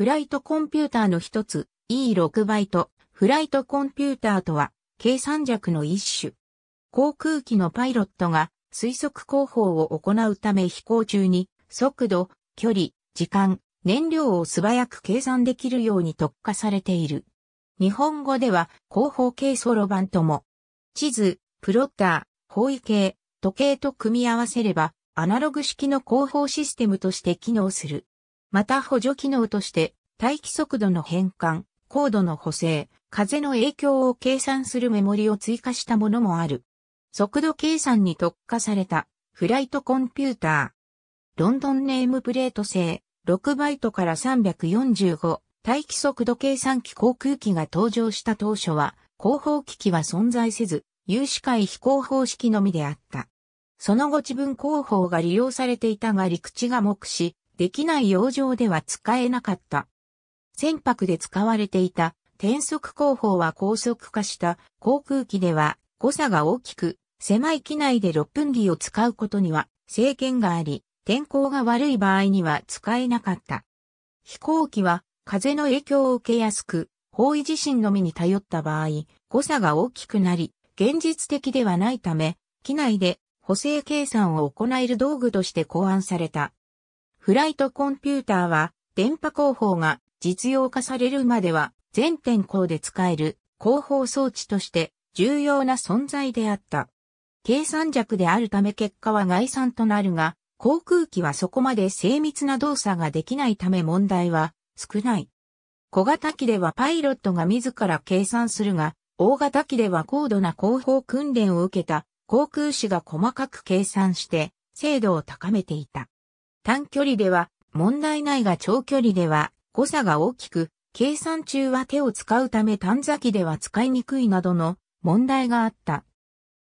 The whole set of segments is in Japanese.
フライトコンピューターの一つ、E6 バイト。フライトコンピューターとは、計算弱の一種。航空機のパイロットが推測広法を行うため飛行中に、速度、距離、時間、燃料を素早く計算できるように特化されている。日本語では、広報系ソロ版とも、地図、プロッター、方位系、時計と組み合わせれば、アナログ式の広報システムとして機能する。また補助機能として、待機速度の変換、高度の補正、風の影響を計算するメモリを追加したものもある。速度計算に特化されたフライトコンピューター。ロンドンネームプレート製6バイトから345待機速度計算機航空機が登場した当初は広報機器は存在せず有志会飛行方式のみであった。その後自分広報が利用されていたが陸地が目視、できない洋上では使えなかった。船舶で使われていた転速工法は高速化した航空機では誤差が大きく、狭い機内で6分儀を使うことには制限があり、天候が悪い場合には使えなかった。飛行機は風の影響を受けやすく、方位地震のみに頼った場合、誤差が大きくなり、現実的ではないため、機内で補正計算を行える道具として考案された。フライトコンピューターは電波工法が実用化されるまでは全天候で使える広報装置として重要な存在であった。計算弱であるため結果は概算となるが、航空機はそこまで精密な動作ができないため問題は少ない。小型機ではパイロットが自ら計算するが、大型機では高度な広報訓練を受けた航空士が細かく計算して精度を高めていた。短距離では問題ないが長距離では誤差が大きく、計算中は手を使うため短座機では使いにくいなどの問題があった。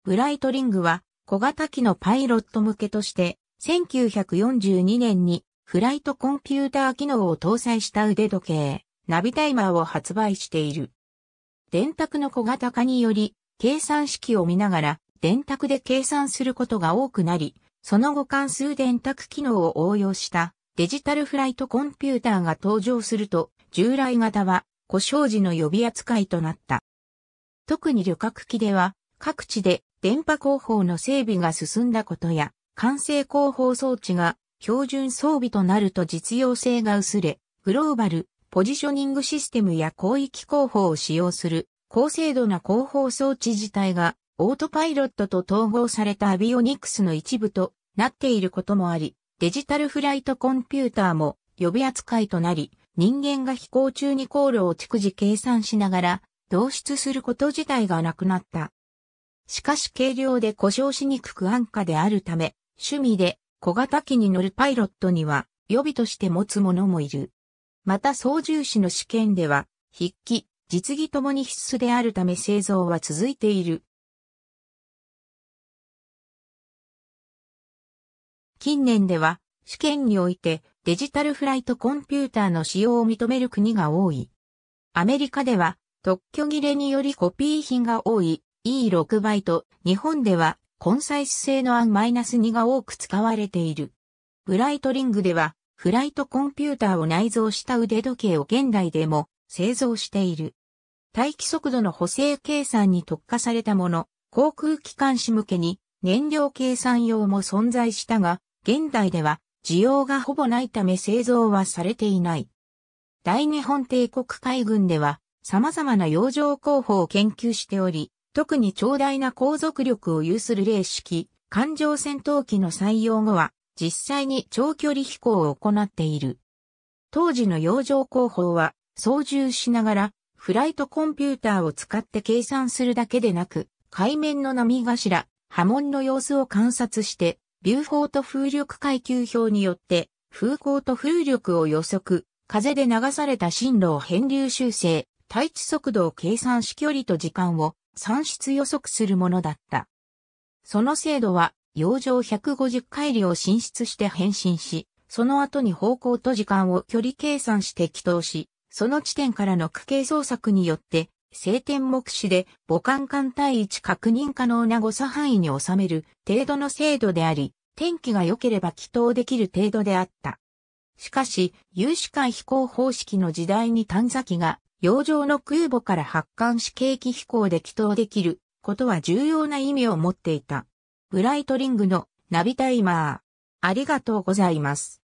ブライトリングは小型機のパイロット向けとして1942年にフライトコンピューター機能を搭載した腕時計、ナビタイマーを発売している。電卓の小型化により計算式を見ながら電卓で計算することが多くなり、その後関数電卓機能を応用したデジタルフライトコンピューターが登場すると、従来型は故障時の呼び扱いとなった。特に旅客機では、各地で電波広報の整備が進んだことや、完成広報装置が標準装備となると実用性が薄れ、グローバル、ポジショニングシステムや広域広報を使用する高精度な広報装置自体がオートパイロットと統合されたアビオニクスの一部となっていることもあり、デジタルフライトコンピューターも予備扱いとなり、人間が飛行中に航路を逐次計算しながら、導出すること自体がなくなった。しかし軽量で故障しにくく安価であるため、趣味で小型機に乗るパイロットには予備として持つ者もいる。また操縦士の試験では、筆記、実技ともに必須であるため製造は続いている。近年では、試験においてデジタルフライトコンピューターの使用を認める国が多い。アメリカでは特許切れによりコピー品が多い E6 倍と日本ではコンサイス性の案 -2 が多く使われている。ブライトリングではフライトコンピューターを内蔵した腕時計を現代でも製造している。待機速度の補正計算に特化されたもの、航空機関士向けに燃料計算用も存在したが、現代では需要がほぼないため製造はされていない。大日本帝国海軍では様々な洋上工法を研究しており、特に長大な航続力を有する霊式、艦上戦闘機の採用後は実際に長距離飛行を行っている。当時の洋上工法は操縦しながらフライトコンピューターを使って計算するだけでなく、海面の波頭、波紋の様子を観察して、流法と風力階級表によって、風向と風力を予測、風で流された進路を変流修正、対地速度を計算し距離と時間を算出予測するものだった。その精度は、洋上150回里を進出して変身し、その後に方向と時間を距離計算して起動し、その地点からの区形捜索によって晴天目視で母艦艦隊一確認可能な誤差範囲に収める程度の精度であり、天気が良ければ祈祷できる程度であった。しかし、有志間飛行方式の時代に探査機が洋上の空母から発艦し景気飛行で祈祷できることは重要な意味を持っていた。ブライトリングのナビタイマー。ありがとうございます。